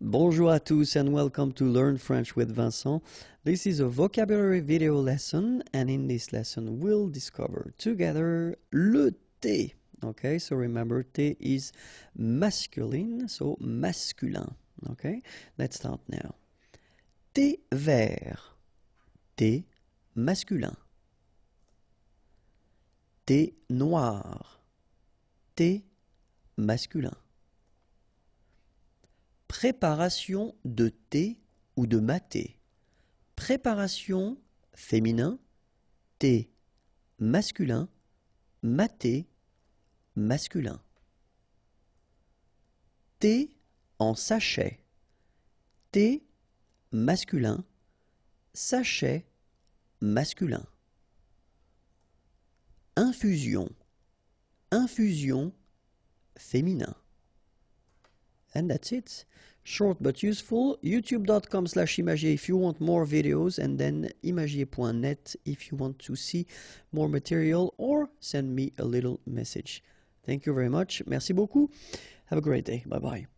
Bonjour à tous and welcome to Learn French with Vincent. This is a vocabulary video lesson and in this lesson we'll discover together le thé. Okay, so remember thé is masculine, so masculin. Okay, let's start now. Thé vert. Thé masculin. Thé noir. Thé masculin préparation de thé ou de maté. Préparation féminin, thé masculin, maté masculin. Thé en sachet. Thé masculin, sachet masculin. Infusion. Infusion féminin. and that's it short but useful youtube.com slash image if you want more videos and then imagier.net if you want to see more material or send me a little message thank you very much merci beaucoup have a great day bye bye